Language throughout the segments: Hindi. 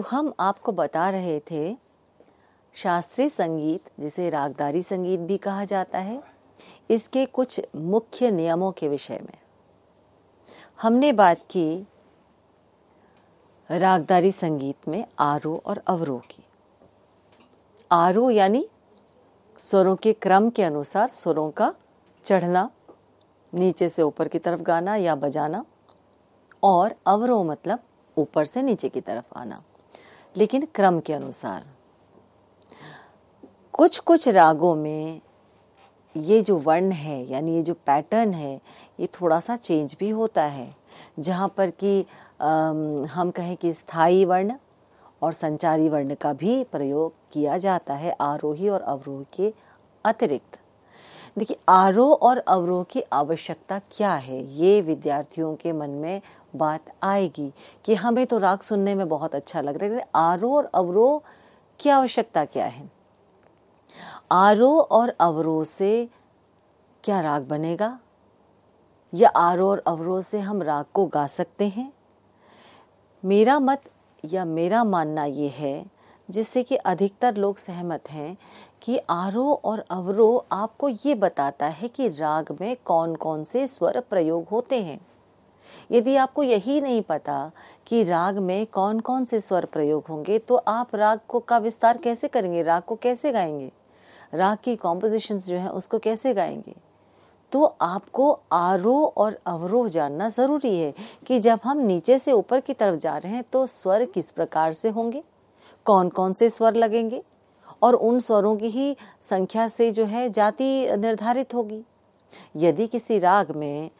तो हम आपको बता रहे थे शास्त्रीय संगीत जिसे रागदारी संगीत भी कहा जाता है इसके कुछ मुख्य नियमों के विषय में हमने बात की रागदारी संगीत में आरोह और अवरोह की आरोह यानी स्वरों के क्रम के अनुसार स्वरों का चढ़ना नीचे से ऊपर की तरफ गाना या बजाना और अवरोह मतलब ऊपर से नीचे की तरफ आना लेकिन क्रम के अनुसार कुछ कुछ रागों में ये जो वर्ण है यानी ये जो पैटर्न है ये थोड़ा सा चेंज भी होता है जहाँ पर कि हम कहें कि स्थाई वर्ण और संचारी वर्ण का भी प्रयोग किया जाता है आरोही और अवरोह के अतिरिक्त देखिए आरोह और अवरोह की आवश्यकता क्या है ये विद्यार्थियों के मन में बात आएगी कि हमें तो राग सुनने में बहुत अच्छा लग रहा है आरो और अवरोह की आवश्यकता क्या है आरोह और अवरोह से क्या राग बनेगा या आरोह और अवरोह से हम राग को गा सकते हैं मेरा मत या मेरा मानना ये है जिससे कि अधिकतर लोग सहमत हैं कि आरोह और अवरोह आपको ये बताता है कि राग में कौन कौन से स्वर प्रयोग होते हैं यदि आपको यही नहीं पता कि राग में कौन कौन से स्वर प्रयोग होंगे तो आप राग को का विस्तार कैसे करेंगे राग को कैसे गाएंगे राग की कॉम्पोजिशंस जो है उसको कैसे गाएंगे तो आपको आरोह और अवरोह जानना ज़रूरी है कि जब हम नीचे से ऊपर की तरफ जा रहे हैं तो स्वर किस प्रकार से होंगे कौन कौन से स्वर लगेंगे और उन स्वरों की ही संख्या से जो है जाति निर्धारित होगी यदि किसी राग में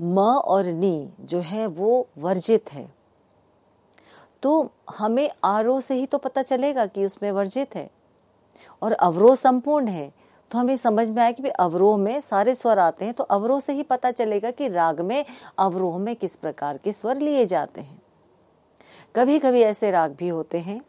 म और नी जो है वो वर्जित है तो हमें आरो से ही तो पता चलेगा कि उसमें वर्जित है और अवरोह संपूर्ण है तो हमें समझ में आया कि अवरोह में सारे स्वर आते हैं तो अवरोह से ही पता चलेगा कि राग में अवरोह में किस प्रकार के स्वर लिए जाते हैं कभी कभी ऐसे राग भी होते हैं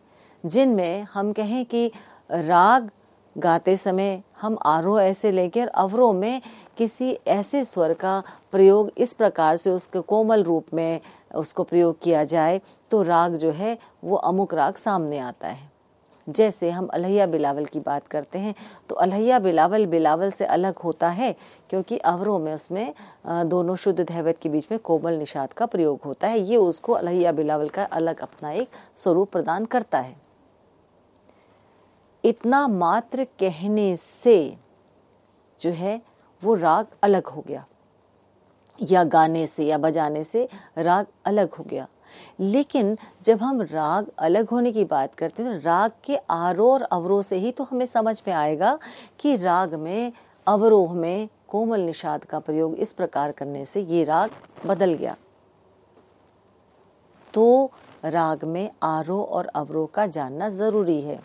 जिनमें हम कहें कि राग गाते समय हम आरोह ऐसे लेंगे और अवरोह में किसी ऐसे स्वर का प्रयोग इस प्रकार से उसके कोमल रूप में उसको प्रयोग किया जाए तो राग जो है वो अमुक राग सामने आता है जैसे हम अलहैया बिलावल की बात करते हैं तो अलहैया बिलावल बिलावल से अलग होता है क्योंकि अवरों में उसमें दोनों शुद्ध धैवत के बीच में कोमल निषाद का प्रयोग होता है ये उसको अलहैया बिलावल का अलग अपना एक स्वरूप प्रदान करता है इतना मात्र कहने से जो है वो राग अलग हो गया या गाने से या बजाने से राग अलग हो गया लेकिन जब हम राग अलग होने की बात करते हैं तो राग के आरोह और अवरोह से ही तो हमें समझ में आएगा कि राग में अवरोह में कोमल निषाद का प्रयोग इस प्रकार करने से ये राग बदल गया तो राग में आरोह और अवरोह का जानना ज़रूरी है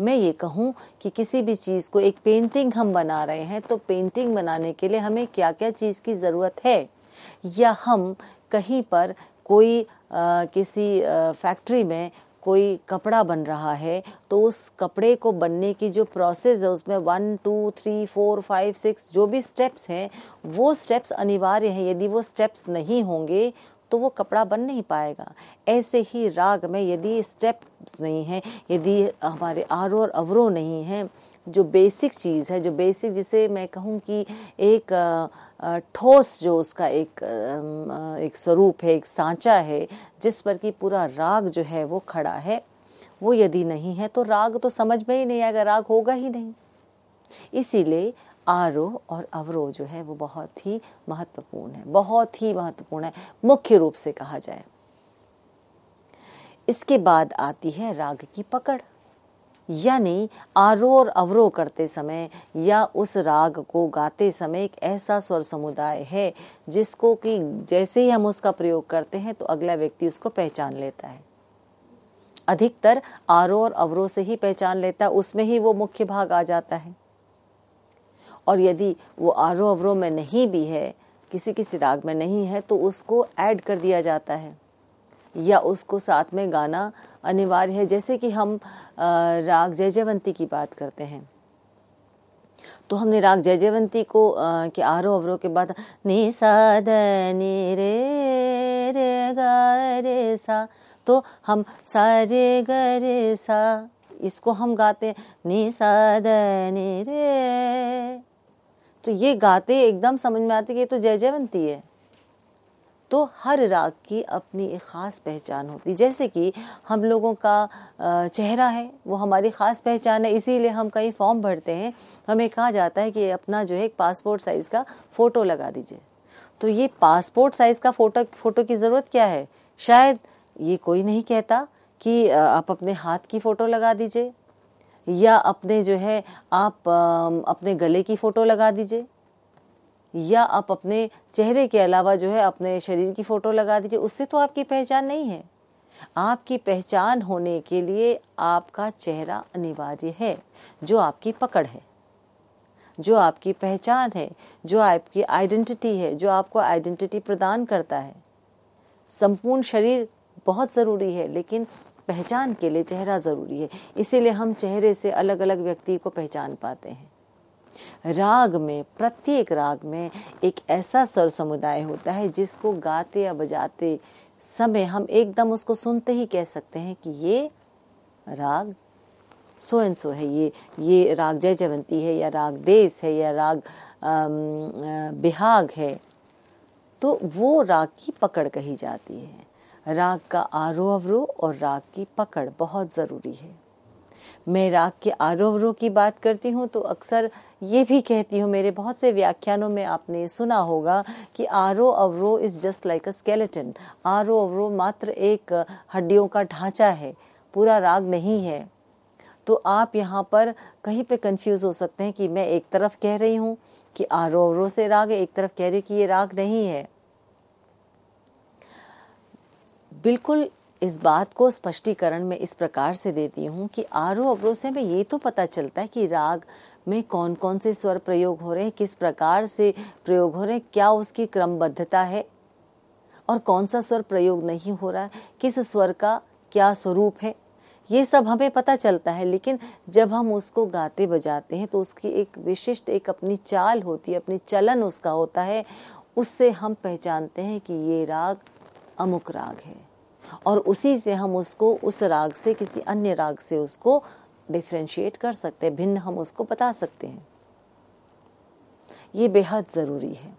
मैं ये कहूँ कि किसी भी चीज़ को एक पेंटिंग हम बना रहे हैं तो पेंटिंग बनाने के लिए हमें क्या क्या चीज़ की ज़रूरत है या हम कहीं पर कोई आ, किसी आ, फैक्ट्री में कोई कपड़ा बन रहा है तो उस कपड़े को बनने की जो प्रोसेस है उसमें one two three four five six जो भी स्टेप्स हैं वो स्टेप्स अनिवार्य हैं यदि वो स्टेप्स नहीं होंगे तो वो कपड़ा बन नहीं पाएगा ऐसे ही राग में यदि स्टेप नहीं है यदि हमारे आरो और अवरो नहीं हैं जो बेसिक चीज़ है जो बेसिक जिसे मैं कहूँ कि एक ठोस जो उसका एक एक स्वरूप है एक सांचा है जिस पर कि पूरा राग जो है वो खड़ा है वो यदि नहीं है तो राग तो समझ में ही नहीं आएगा राग होगा ही नहीं इसीलिए आरोह और अवरोह जो है वो बहुत ही महत्वपूर्ण है बहुत ही महत्वपूर्ण है मुख्य रूप से कहा जाए इसके बाद आती है राग की पकड़ यानी आरोह और अवरोह करते समय या उस राग को गाते समय एक ऐसा स्वर समुदाय है जिसको कि जैसे ही हम उसका प्रयोग करते हैं तो अगला व्यक्ति उसको पहचान लेता है अधिकतर आरोह और अवरोह से ही पहचान लेता है उसमें ही वो मुख्य भाग आ जाता है और यदि वो आरो अवरो में नहीं भी है किसी की सिराग में नहीं है तो उसको ऐड कर दिया जाता है या उसको साथ में गाना अनिवार्य है जैसे कि हम राग जय जयवंती की बात करते हैं तो हमने राग जय जयवंती को के आरो अवरो के बाद नि सा नि रे रे गे सा तो हम सारे गे सा इसको हम गाते नि सा नि रे तो ये गाते एकदम समझ में आते कि ये तो जय जयवंती है तो हर राग की अपनी एक ख़ास पहचान होती जैसे कि हम लोगों का चेहरा है वो हमारी ख़ास पहचान है इसीलिए हम कहीं फॉर्म भरते हैं हमें कहा जाता है कि अपना जो है पासपोर्ट साइज़ का फ़ोटो लगा दीजिए तो ये पासपोर्ट साइज़ का फ़ोटो फ़ोटो की ज़रूरत क्या है शायद ये कोई नहीं कहता कि आप अपने हाथ की फ़ोटो लगा दीजिए या अपने जो है आप अपने गले की फ़ोटो लगा दीजिए या आप अपने चेहरे के अलावा जो है अपने शरीर की फ़ोटो लगा दीजिए उससे तो आपकी पहचान नहीं है आपकी पहचान होने के लिए आपका चेहरा अनिवार्य है जो आपकी पकड़ है जो आपकी पहचान है जो आपकी आइडेंटिटी है जो आपको आइडेंटिटी प्रदान करता है संपूर्ण शरीर बहुत ज़रूरी है लेकिन पहचान के लिए चेहरा ज़रूरी है इसीलिए हम चेहरे से अलग अलग व्यक्ति को पहचान पाते हैं राग में प्रत्येक राग में एक ऐसा स्वर समुदाय होता है जिसको गाते या बजाते समय हम एकदम उसको सुनते ही कह सकते हैं कि ये राग सो एंड सो है ये ये राग जय जयवंती है या राग देश है या राग बिहाग है तो वो राग की पकड़ कही जाती है राग का आरोह अवरोह और राग की पकड़ बहुत ज़रूरी है मैं राग के आरोह अवरोह की बात करती हूँ तो अक्सर ये भी कहती हूँ मेरे बहुत से व्याख्यानों में आपने सुना होगा कि आरोह अवरोह is just like a skeleton आरोह अवरोह मात्र एक हड्डियों का ढांचा है पूरा राग नहीं है तो आप यहाँ पर कहीं पे कंफ्यूज हो सकते हैं कि मैं एक तरफ कह रही हूँ कि आरोह अवरोह से राग एक तरफ कह रही कि ये राग नहीं है बिल्कुल इस बात को स्पष्टीकरण में इस प्रकार से देती हूँ कि आरोह अवरोह से हमें ये तो पता चलता है कि राग में कौन कौन से स्वर प्रयोग हो रहे हैं किस प्रकार से प्रयोग हो रहे हैं क्या उसकी क्रमबद्धता है और कौन सा स्वर प्रयोग नहीं हो रहा है किस स्वर का क्या स्वरूप है ये सब हमें पता चलता है लेकिन जब हम उसको गाते बजाते हैं तो उसकी एक विशिष्ट एक अपनी चाल होती है अपनी चलन उसका होता है उससे हम पहचानते हैं कि ये राग अमुक राग है और उसी से हम उसको उस राग से किसी अन्य राग से उसको डिफ्रेंशिएट कर सकते हैं भिन्न हम उसको बता सकते हैं ये बेहद ज़रूरी है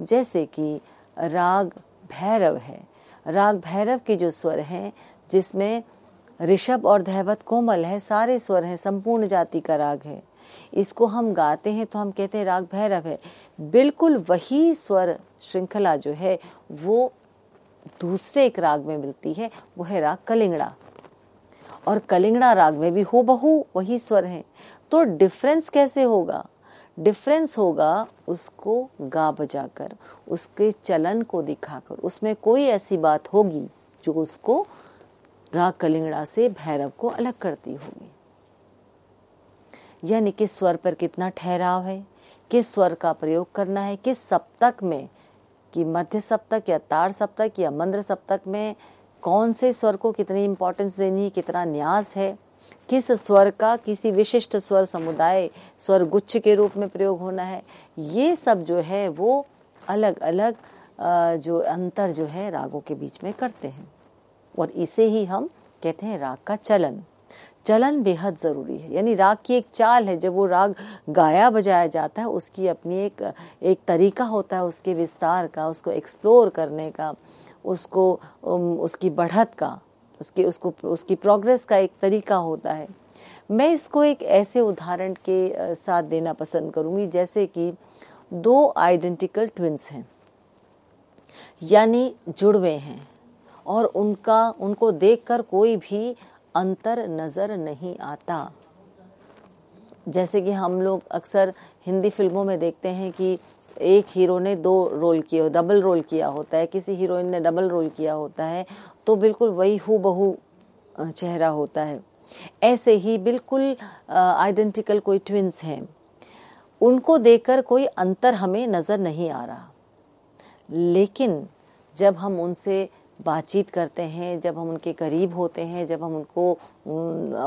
जैसे कि राग भैरव है राग भैरव के जो स्वर हैं जिसमें ऋषभ और धैवत कोमल है सारे स्वर हैं संपूर्ण जाति का राग है इसको हम गाते हैं तो हम कहते हैं राग भैरव है बिल्कुल वही स्वर श्रृंखला जो है वो दूसरे एक राग में मिलती है वो है राग कलिंगड़ा और कलिंगड़ा राग में भी हो बहु वही स्वर हैं तो डिफरेंस कैसे होगा डिफरेंस होगा उसको गा कर उसके चलन को दिखाकर उसमें कोई ऐसी बात होगी जो उसको राग कलिंगड़ा से भैरव को अलग करती होगी यानी किस स्वर पर कितना ठहराव है किस स्वर का प्रयोग करना है किस सप्तक में कि मध्य सप्तक या तार सप्तक या मंद्र सप्तक में कौन से स्वर को कितनी इम्पोर्टेंस देनी है कितना न्यास है किस स्वर का किसी विशिष्ट स्वर समुदाय स्वर गुच्छ के रूप में प्रयोग होना है ये सब जो है वो अलग अलग जो अंतर जो है रागों के बीच में करते हैं और इसे ही हम कहते हैं राग का चलन चलन बेहद ज़रूरी है यानी राग की एक चाल है जब वो राग गाया बजाया जाता है उसकी अपनी एक एक तरीका होता है उसके विस्तार का उसको एक्सप्लोर करने का उसको उसकी बढ़त का उसके उसको उसकी प्रोग्रेस का एक तरीका होता है मैं इसको एक ऐसे उदाहरण के साथ देना पसंद करूँगी जैसे कि दो आइडेंटिकल ट्विंस हैं यानी जुड़वे हैं और उनका उनको देखकर कोई भी अंतर नज़र नहीं आता जैसे कि हम लोग अक्सर हिंदी फिल्मों में देखते हैं कि एक हीरो ने दो रोल किए हो डबल रोल किया होता है किसी हीरोइन ने डबल रोल किया होता है तो बिल्कुल वही हु बहू चेहरा होता है ऐसे ही बिल्कुल आइडेंटिकल कोई ट्विंस हैं उनको देखकर कोई अंतर हमें नज़र नहीं आ रहा लेकिन जब हम उनसे बातचीत करते हैं जब हम उनके करीब होते हैं जब हम उनको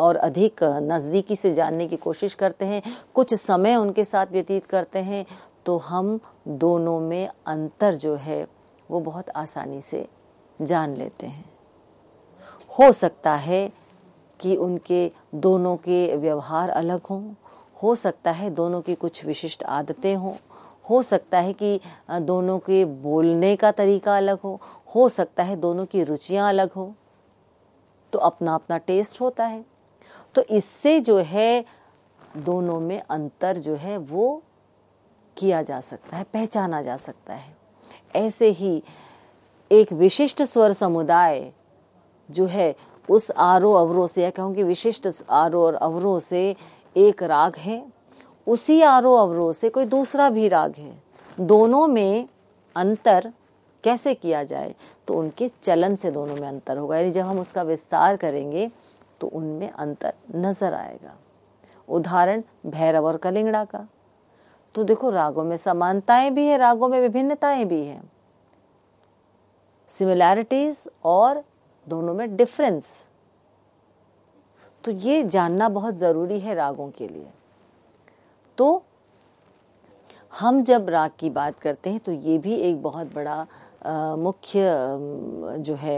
और अधिक नज़दीकी से जानने की कोशिश करते हैं कुछ समय उनके साथ व्यतीत करते हैं तो हम दोनों में अंतर जो है वो बहुत आसानी से जान लेते हैं हो सकता है कि उनके दोनों के व्यवहार अलग हों हो सकता है दोनों की कुछ विशिष्ट आदतें हों हो सकता है कि दोनों के बोलने का तरीका अलग हो हो सकता है दोनों की रुचियां अलग हो तो अपना अपना टेस्ट होता है तो इससे जो है दोनों में अंतर जो है वो किया जा सकता है पहचाना जा सकता है ऐसे ही एक विशिष्ट स्वर समुदाय जो है उस आरो अवरो से या कहूँगी विशिष्ट आरो और अवरो से एक राग है उसी आरो अवरो से कोई दूसरा भी राग है दोनों में अंतर कैसे किया जाए तो उनके चलन से दोनों में अंतर होगा यानी जब हम उसका विस्तार करेंगे तो उनमें अंतर नजर आएगा उदाहरण भैरव और कलिंगड़ा का तो देखो रागों में समानताएं भी है रागों में विभिन्नताएं भी हैं सिमिलैरिटीज और दोनों में डिफरेंस तो ये जानना बहुत ज़रूरी है रागों के लिए तो हम जब राग की बात करते हैं तो ये भी एक बहुत बड़ा मुख्य जो है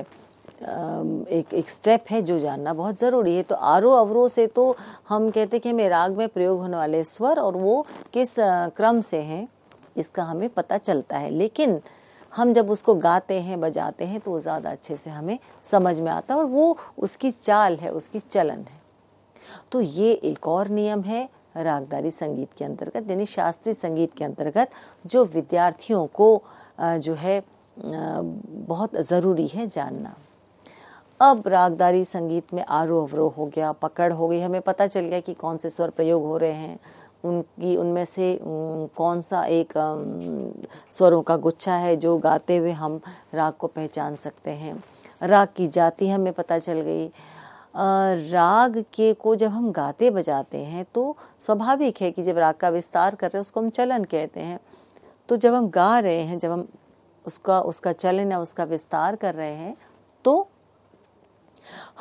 एक एक स्टेप है जो जानना बहुत ज़रूरी है तो आरो अवरो से तो हम कहते हैं कि हमें राग में प्रयोग होने वाले स्वर और वो किस क्रम से हैं इसका हमें पता चलता है लेकिन हम जब उसको गाते हैं बजाते हैं तो वो ज़्यादा अच्छे से हमें समझ में आता है और वो उसकी चाल है उसकी चलन है तो ये एक और नियम है रागदारी संगीत के अंतर्गत यानी शास्त्रीय संगीत के अंतर्गत जो विद्यार्थियों को जो है बहुत ज़रूरी है जानना अब रागदारी संगीत में आरोह अवरोह हो गया पकड़ हो गई हमें पता चल गया कि कौन से स्वर प्रयोग हो रहे हैं उनकी उनमें से कौन सा एक स्वरों का गुच्छा है जो गाते हुए हम राग को पहचान सकते हैं राग की जाति हमें पता चल गई राग के को जब हम गाते बजाते हैं तो स्वाभाविक है कि जब राग का विस्तार कर रहे हैं उसको हम चलन कहते हैं तो जब हम गा रहे हैं जब हम उसका उसका चलन या उसका विस्तार कर रहे हैं तो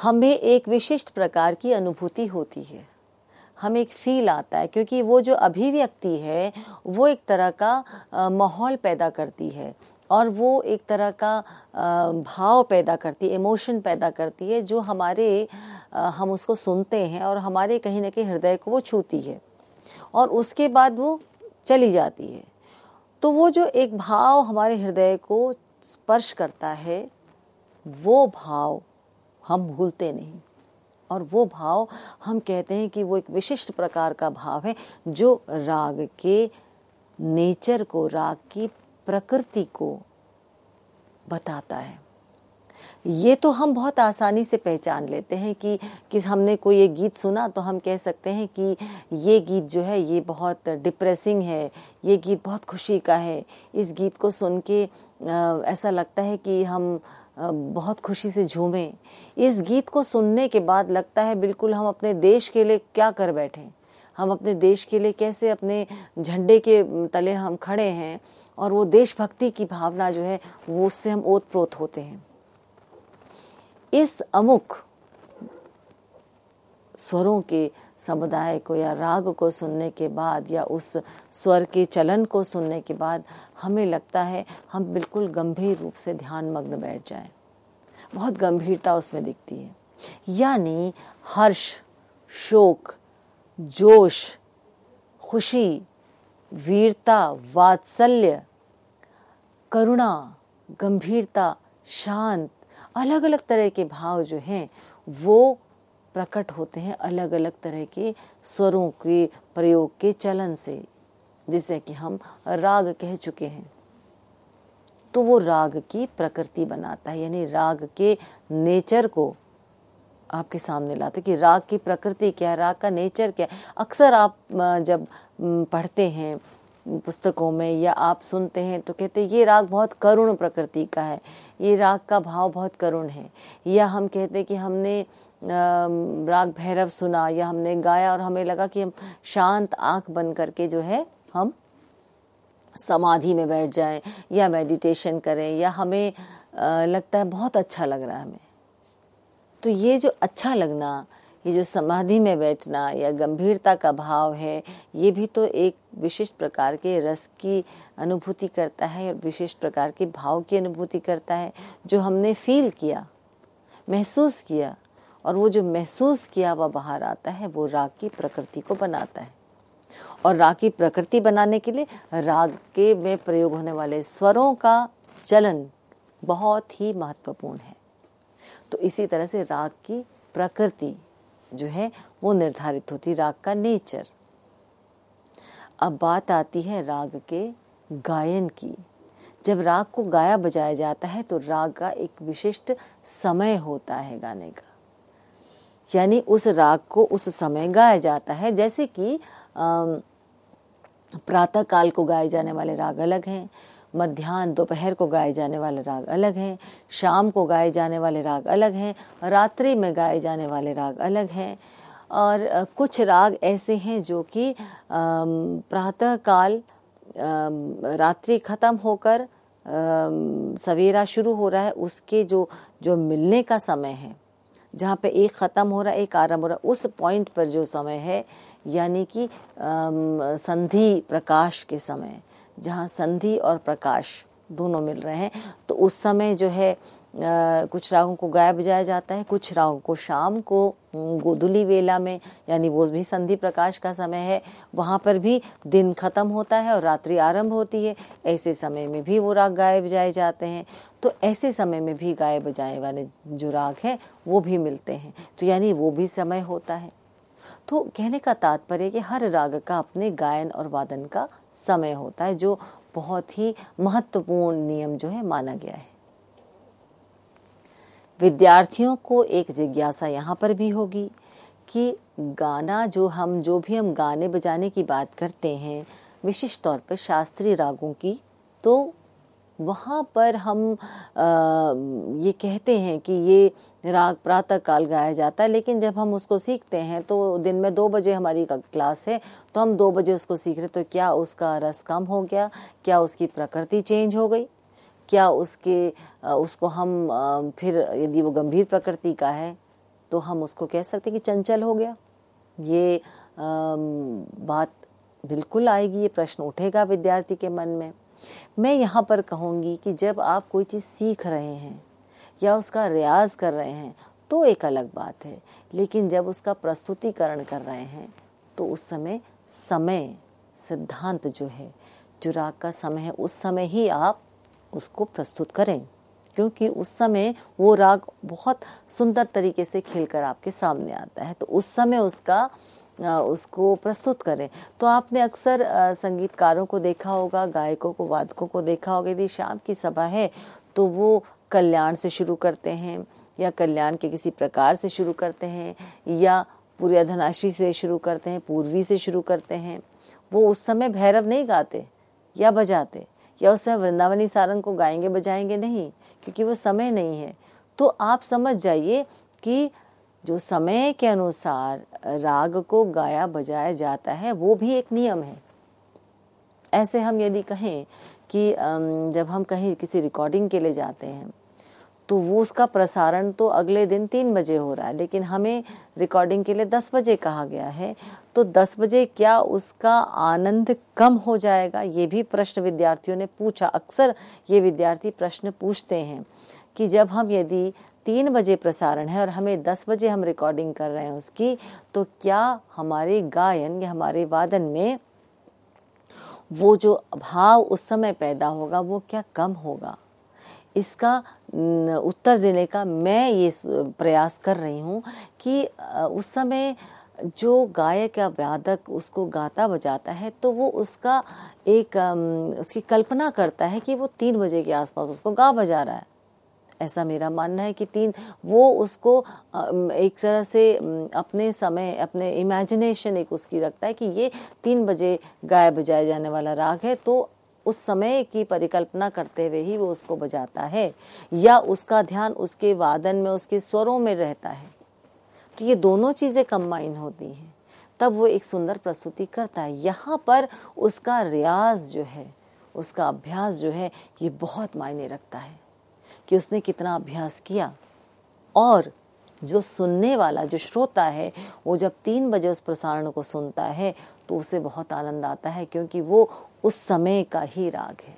हमें एक विशिष्ट प्रकार की अनुभूति होती है हमें एक फील आता है क्योंकि वो जो अभिव्यक्ति है वो एक तरह का माहौल पैदा करती है और वो एक तरह का भाव पैदा करती है इमोशन पैदा करती है जो हमारे हम उसको सुनते हैं और हमारे कहीं ना कहीं हृदय को वो छूती है और उसके बाद वो चली जाती है तो वो जो एक भाव हमारे हृदय को स्पर्श करता है वो भाव हम भूलते नहीं और वो भाव हम कहते हैं कि वो एक विशिष्ट प्रकार का भाव है जो राग के नेचर को राग की प्रकृति को बताता है ये तो हम बहुत आसानी से पहचान लेते हैं कि कि हमने कोई ये गीत सुना तो हम कह सकते हैं कि ये गीत जो है ये बहुत डिप्रेसिंग है ये गीत बहुत खुशी का है इस गीत को सुन के ऐसा लगता है कि हम बहुत खुशी से झूमें इस गीत को सुनने के बाद लगता है बिल्कुल हम अपने देश के लिए क्या कर बैठे हम अपने देश के लिए कैसे अपने झंडे के तले हम खड़े हैं और वो देशभक्ति की भावना जो है वो उससे हम ओतप्रोत होते हैं इस अमुक स्वरों के समुदाय को या राग को सुनने के बाद या उस स्वर के चलन को सुनने के बाद हमें लगता है हम बिल्कुल गंभीर रूप से ध्यान मग्न बैठ जाएं बहुत गंभीरता उसमें दिखती है यानी हर्ष शोक जोश खुशी वीरता वात्सल्य करुणा गंभीरता शांत अलग अलग तरह के भाव जो हैं वो प्रकट होते हैं अलग अलग तरह के स्वरों के प्रयोग के चलन से जिसे कि हम राग कह चुके हैं तो वो राग की प्रकृति बनाता है यानी राग के नेचर को आपके सामने लाते कि राग की प्रकृति क्या है राग का नेचर क्या है अक्सर आप जब पढ़ते हैं पुस्तकों में या आप सुनते हैं तो कहते हैं ये राग बहुत करुण प्रकृति का है ये राग का भाव बहुत करुण है या हम कहते हैं कि हमने राग भैरव सुना या हमने गाया और हमें लगा कि हम शांत आंख बन करके जो है हम समाधि में बैठ जाएं या मेडिटेशन करें या हमें लगता है बहुत अच्छा लग रहा है हमें तो ये जो अच्छा लगना ये जो समाधि में बैठना या गंभीरता का भाव है ये भी तो एक विशिष्ट प्रकार के रस की अनुभूति करता है और विशिष्ट प्रकार के भाव की अनुभूति करता है जो हमने फील किया महसूस किया और वो जो महसूस किया वह बाहर आता है वो राग की प्रकृति को बनाता है और राग की प्रकृति बनाने के लिए राग के में प्रयोग होने वाले स्वरों का चलन बहुत ही महत्वपूर्ण है तो इसी तरह से राग की प्रकृति जो है वो निर्धारित होती राग का नेचर अब बात आती है राग के गायन की जब राग को गाया बजाया जाता है तो राग का एक विशिष्ट समय होता है गाने का यानी उस राग को उस समय गाया जाता है जैसे कि प्रातः काल को गाए जाने वाले राग अलग हैं मध्यान्ह दोपहर को गाए जाने वाले राग अलग हैं शाम को गाए जाने वाले राग अलग हैं रात्रि में गाए जाने वाले राग अलग हैं और कुछ राग ऐसे हैं जो कि प्रातःकाल रात्रि ख़त्म होकर सवेरा शुरू हो रहा है उसके जो जो मिलने का समय है जहाँ पे एक ख़त्म हो रहा है एक आरंभ हो रहा है उस पॉइंट पर जो समय है यानी कि संधि प्रकाश के समय जहाँ संधि और प्रकाश दोनों मिल रहे हैं तो उस समय जो है आ, कुछ रागों को गाया बजाया जाता है कुछ रागों को शाम को गोदुली वेला में यानी वो भी संधि प्रकाश का समय है वहाँ पर भी दिन खत्म होता है और रात्रि आरंभ होती है ऐसे समय में भी वो राग गाए बजाए जाते हैं तो ऐसे समय में भी गाए बजाए वाले जो राग हैं वो भी मिलते हैं तो यानी वो भी समय होता है तो कहने का तात्पर्य कि हर राग का अपने गायन और वादन का समय होता है जो बहुत ही महत्वपूर्ण नियम जो है माना गया है विद्यार्थियों को एक जिज्ञासा यहाँ पर भी होगी कि गाना जो हम जो भी हम गाने बजाने की बात करते हैं विशिष्ट तौर पर शास्त्रीय रागों की तो वहाँ पर हम आ, ये कहते हैं कि ये राग प्रातः काल गाया जाता है लेकिन जब हम उसको सीखते हैं तो दिन में दो बजे हमारी क्लास है तो हम दो बजे उसको सीख रहे तो क्या उसका रस कम हो गया क्या उसकी प्रकृति चेंज हो गई क्या उसके उसको हम फिर यदि वो गंभीर प्रकृति का है तो हम उसको कह सकते कि चंचल हो गया ये बात बिल्कुल आएगी ये प्रश्न उठेगा विद्यार्थी के मन में मैं यहाँ पर कहूँगी कि जब आप कोई चीज़ सीख रहे हैं या उसका रियाज कर रहे हैं तो एक अलग बात है लेकिन जब उसका प्रस्तुतिकरण कर रहे हैं तो उस समय समय सिद्धांत जो है जो राग का समय है उस समय ही आप उसको प्रस्तुत करें क्योंकि उस समय वो राग बहुत सुंदर तरीके से खेलकर आपके सामने आता है तो उस समय उसका उसको प्रस्तुत करें तो आपने अक्सर संगीतकारों को देखा होगा गायकों को वादकों को देखा होगा यदि शाम की सभा है तो वो कल्याण से शुरू करते हैं या कल्याण के किसी प्रकार से शुरू करते हैं या पूर्या धनाशी से शुरू करते हैं पूर्वी से शुरू करते हैं वो उस समय भैरव नहीं गाते या बजाते या उस समय वृंदावनी सारंग को गाएंगे बजाएंगे नहीं क्योंकि वो समय नहीं है तो आप समझ जाइए कि जो समय के अनुसार राग को गाया बजाया जाता है वो भी एक नियम है ऐसे हम यदि कहें कि जब हम कहीं किसी रिकॉर्डिंग के लिए जाते हैं तो वो उसका प्रसारण तो अगले दिन तीन बजे हो रहा है लेकिन हमें रिकॉर्डिंग के लिए दस बजे कहा गया है तो दस बजे क्या उसका आनंद कम हो जाएगा ये भी प्रश्न विद्यार्थियों ने पूछा अक्सर ये विद्यार्थी प्रश्न पूछते हैं कि जब हम यदि तीन बजे प्रसारण है और हमें दस बजे हम रिकॉर्डिंग कर रहे हैं उसकी तो क्या हमारे गायन या हमारे वादन में वो जो भाव उस समय पैदा होगा वो क्या कम होगा इसका उत्तर देने का मैं ये प्रयास कर रही हूँ कि उस समय जो गायक या वादक उसको गाता बजाता है तो वो उसका एक उसकी कल्पना करता है कि वो तीन बजे के आसपास उसको गा बजा रहा है ऐसा मेरा मानना है कि तीन वो उसको एक तरह से अपने समय अपने इमेजिनेशन एक उसकी रखता है कि ये तीन बजे गाय बजाया जाने वाला राग है तो उस समय की परिकल्पना करते हुए ही वो उसको बजाता है या उसका ध्यान उसके वादन में उसके स्वरों में रहता है तो ये दोनों चीज़ें कम्बाइन होती हैं तब वो एक सुंदर प्रस्तुति करता है यहाँ पर उसका रियाज जो है उसका अभ्यास जो है ये बहुत मायने रखता है कि उसने कितना अभ्यास किया और जो सुनने वाला जो श्रोता है वो जब तीन बजे उस प्रसारण को सुनता है तो उसे बहुत आनंद आता है क्योंकि वो उस समय का ही राग है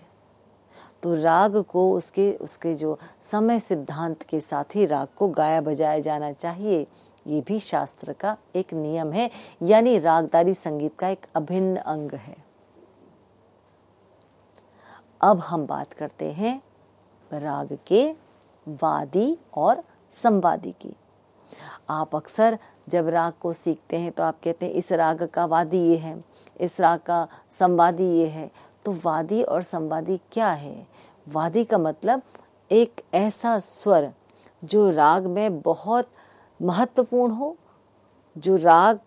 तो राग को उसके उसके जो समय सिद्धांत के साथ ही राग को गाया बजाया जाना चाहिए ये भी शास्त्र का एक नियम है यानी रागदारी संगीत का एक अभिन्न अंग है अब हम बात करते हैं राग के वादी और संवादी की आप अक्सर जब राग को सीखते हैं तो आप कहते हैं इस राग का वादी ये है इस राग का संवादी ये है तो वादी और संवादी क्या है वादी का मतलब एक ऐसा स्वर जो राग में बहुत महत्वपूर्ण हो जो राग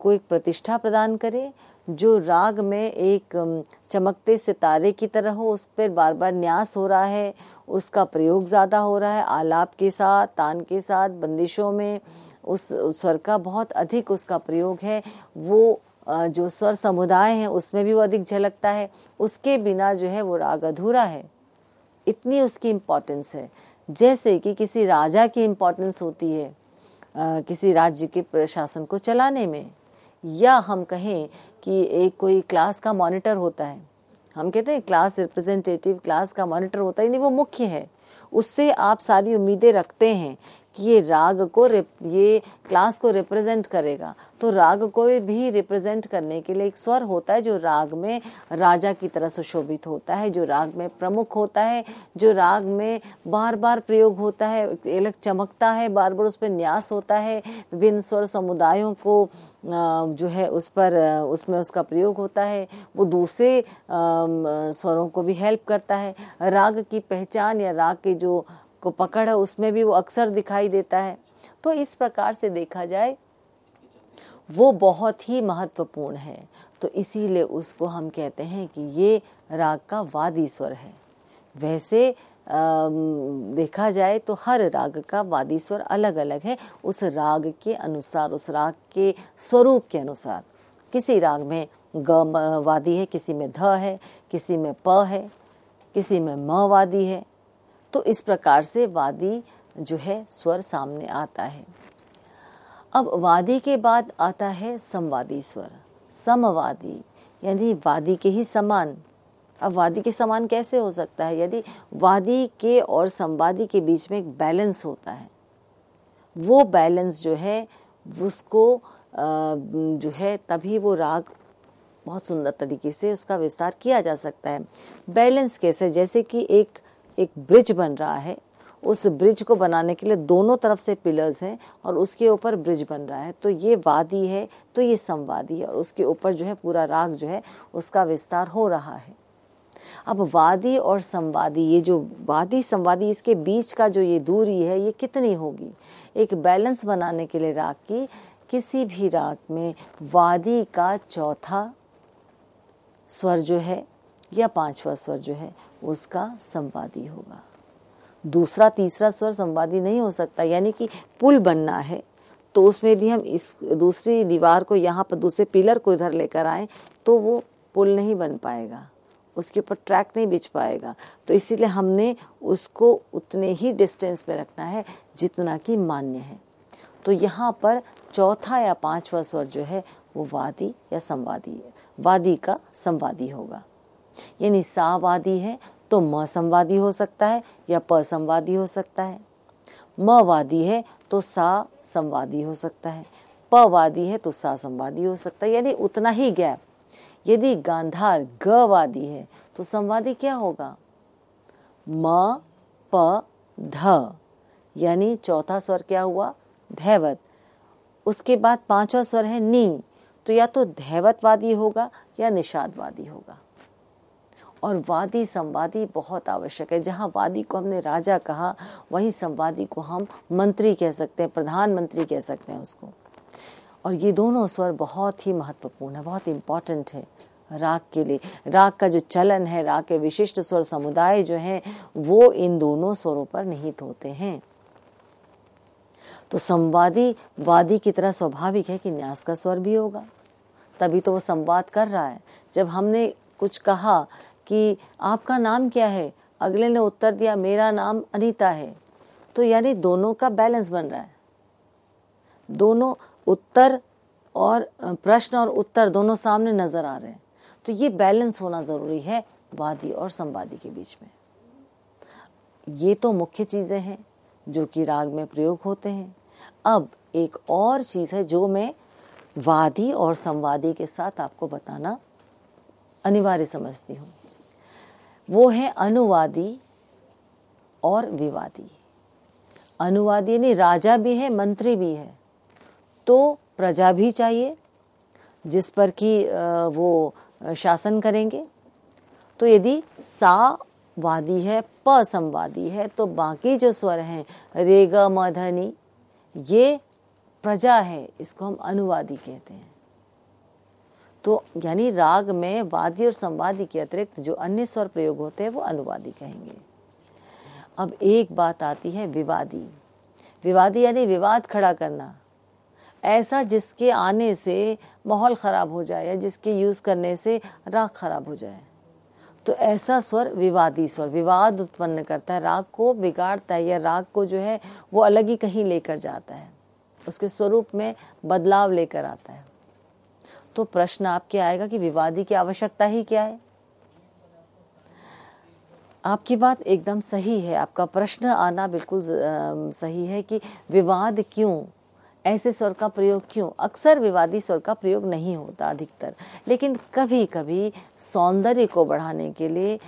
को एक प्रतिष्ठा प्रदान करे जो राग में एक चमकते सितारे की तरह हो उस पर बार बार न्यास हो रहा है उसका प्रयोग ज़्यादा हो रहा है आलाप के साथ तान के साथ बंदिशों में उस स्वर का बहुत अधिक उसका प्रयोग है वो जो स्वर समुदाय है उसमें भी वो अधिक झलकता है उसके बिना जो है वो राग अधूरा है इतनी उसकी इम्पोर्टेंस है जैसे कि किसी राजा की इम्पोर्टेंस होती है किसी राज्य के प्रशासन को चलाने में या हम कहें कि एक कोई क्लास का मॉनिटर होता है हम कहते हैं क्लास रिप्रेजेंटेटिव क्लास का मॉनिटर होता है यानी वो मुख्य है उससे आप सारी उम्मीदें रखते हैं कि ये राग को ये क्लास को रिप्रेजेंट करेगा तो राग को भी रिप्रेजेंट करने के लिए एक स्वर होता है जो राग में राजा की तरह सुशोभित होता है जो राग में प्रमुख होता है जो राग में बार बार प्रयोग होता है अलग चमकता है बार बार उस पर न्यास होता है विभिन्न स्वर समुदायों को जो है उस पर उसमें उसका प्रयोग होता है वो दूसरे स्वरों को भी हेल्प करता है राग की पहचान या राग के जो को पकड़ है उसमें भी वो अक्सर दिखाई देता है तो इस प्रकार से देखा जाए वो बहुत ही महत्वपूर्ण है तो इसीलिए उसको हम कहते हैं कि ये राग का वादी स्वर है वैसे देखा जाए तो हर राग का वादी स्वर अलग अलग है उस राग के अनुसार उस राग के स्वरूप के अनुसार किसी राग में ग वादी है किसी में ध है किसी में प है किसी में म वादी है तो इस प्रकार से वादी जो है स्वर सामने आता है अब वादी के बाद आता है समवादी स्वर समवादी यानी वादी के ही समान अब वादी के समान कैसे हो सकता है यदि वादी के और संवादी के बीच में एक बैलेंस होता है वो बैलेंस जो है उसको जो है तभी वो राग बहुत सुंदर तरीके से उसका विस्तार किया जा सकता है बैलेंस कैसे जैसे कि एक एक ब्रिज बन रहा है उस ब्रिज को बनाने के लिए दोनों तरफ से पिलर्स हैं और उसके ऊपर ब्रिज बन रहा है तो ये वादी है तो ये संवादी है और उसके ऊपर जो है पूरा राग जो है उसका विस्तार हो रहा है अब वादी और संवादी ये जो वादी संवादी इसके बीच का जो ये दूरी है ये कितनी होगी एक बैलेंस बनाने के लिए राग की किसी भी राग में वादी का चौथा स्वर जो है या पांचवा स्वर जो है उसका संवादी होगा दूसरा तीसरा स्वर संवादी नहीं हो सकता यानी कि पुल बनना है तो उसमें यदि हम इस दूसरी दीवार को यहाँ पर दूसरे पिलर को इधर लेकर आए तो वो पुल नहीं बन पाएगा उसके ऊपर ट्रैक नहीं बिछ पाएगा तो इसीलिए हमने उसको उतने ही डिस्टेंस पे रखना है जितना कि मान्य है तो यहाँ पर चौथा या पांचवा स्वर जो है वो वादी या संवादी है वादी का संवादी होगा यानी सा वादी है तो म संवादी हो सकता है या प संवादी हो सकता है म वादी है तो सा संवादी हो सकता है प वादी है तो सा संवादी हो सकता है यानी उतना ही गैप यदि गांधार गवादी है तो संवादी क्या होगा म प ध यानी चौथा स्वर क्या हुआ धैवत उसके बाद पांचवा स्वर है नी तो या तो धैवतवादी होगा या निषादवादी होगा और वादी संवादी बहुत आवश्यक है जहाँ वादी को हमने राजा कहा वहीं संवादी को हम मंत्री कह सकते हैं प्रधानमंत्री कह सकते हैं उसको और ये दोनों स्वर बहुत ही महत्वपूर्ण है बहुत इम्पॉर्टेंट है राग के लिए राग का जो चलन है राग के विशिष्ट स्वर समुदाय जो है वो इन दोनों स्वरों पर निहित होते हैं तो संवादी वादी की तरह स्वाभाविक है कि न्यास का स्वर भी होगा तभी तो वो संवाद कर रहा है जब हमने कुछ कहा कि आपका नाम क्या है अगले ने उत्तर दिया मेरा नाम अनीता है तो यानी दोनों का बैलेंस बन रहा है दोनों उत्तर और प्रश्न और उत्तर दोनों सामने नजर आ रहे हैं तो ये बैलेंस होना ज़रूरी है वादी और संवादी के बीच में ये तो मुख्य चीज़ें हैं जो कि राग में प्रयोग होते हैं अब एक और चीज़ है जो मैं वादी और संवादी के साथ आपको बताना अनिवार्य समझती हूँ वो है अनुवादी और विवादी अनुवादी यानी राजा भी है मंत्री भी है तो प्रजा भी चाहिए जिस पर कि वो शासन करेंगे तो यदि सा वादी है प संवादी है तो बाकी जो स्वर हैं रे मधनी धनी ये प्रजा है इसको हम अनुवादी कहते हैं तो यानी राग में वादी और संवादी के अतिरिक्त जो अन्य स्वर प्रयोग होते हैं वो अनुवादी कहेंगे अब एक बात आती है विवादी विवादी यानी विवाद खड़ा करना ऐसा जिसके आने से माहौल ख़राब हो जाए या जिसके यूज़ करने से राग खराब हो जाए तो ऐसा स्वर विवादी स्वर विवाद उत्पन्न करता है राग को बिगाड़ता है या राग को जो है वो अलग ही कहीं लेकर जाता है उसके स्वरूप में बदलाव लेकर आता है तो प्रश्न आपके आएगा कि विवादी की आवश्यकता ही क्या है आपकी बात एकदम सही है आपका प्रश्न आना बिल्कुल सही है कि विवाद क्यों ऐसे स्वर का प्रयोग क्यों अक्सर विवादी स्वर का प्रयोग नहीं होता अधिकतर लेकिन कभी कभी सौंदर्य को बढ़ाने के लिए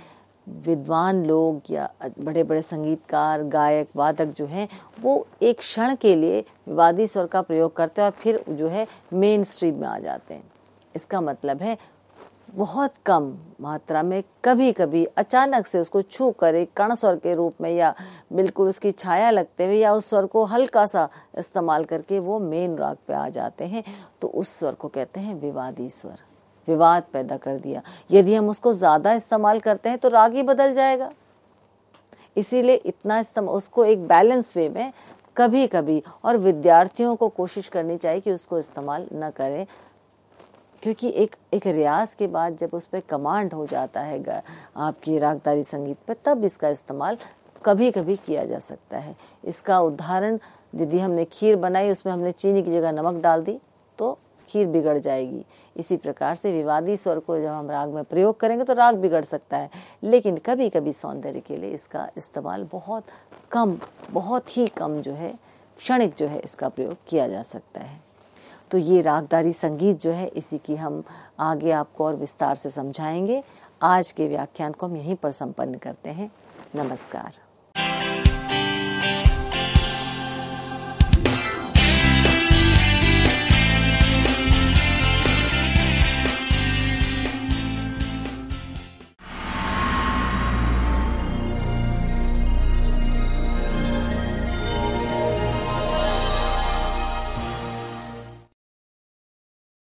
विद्वान लोग या बड़े बड़े संगीतकार गायक वादक जो हैं वो एक क्षण के लिए विवादी स्वर का प्रयोग करते हैं और फिर जो है मेन स्ट्रीम में आ जाते हैं इसका मतलब है बहुत कम मात्रा में कभी कभी अचानक से उसको छू कर एक कण स्वर के रूप में या बिल्कुल उसकी छाया लगते हुए या उस स्वर को हल्का सा इस्तेमाल करके वो मेन राग पे आ जाते हैं तो उस स्वर को कहते हैं विवादी स्वर विवाद पैदा कर दिया यदि हम उसको ज़्यादा इस्तेमाल करते हैं तो राग ही बदल जाएगा इसीलिए इतना इस्तेमाल उसको एक बैलेंस वे में कभी कभी और विद्यार्थियों को कोशिश करनी चाहिए कि उसको इस्तेमाल न करें क्योंकि एक एक रियाज के बाद जब उस पर कमांड हो जाता है आपकी रागदारी संगीत पर तब इसका इस्तेमाल कभी कभी किया जा सकता है इसका उदाहरण यदि हमने खीर बनाई उसमें हमने चीनी की जगह नमक डाल दी तो खीर बिगड़ जाएगी इसी प्रकार से विवादी स्वर को जब हम राग में प्रयोग करेंगे तो राग बिगड़ सकता है लेकिन कभी कभी सौंदर्य के लिए इसका इस्तेमाल बहुत कम बहुत ही कम जो है क्षणिक जो है इसका प्रयोग किया जा सकता है तो ये रागदारी संगीत जो है इसी की हम आगे आपको और विस्तार से समझाएंगे आज के व्याख्यान को हम यहीं पर संपन्न करते हैं नमस्कार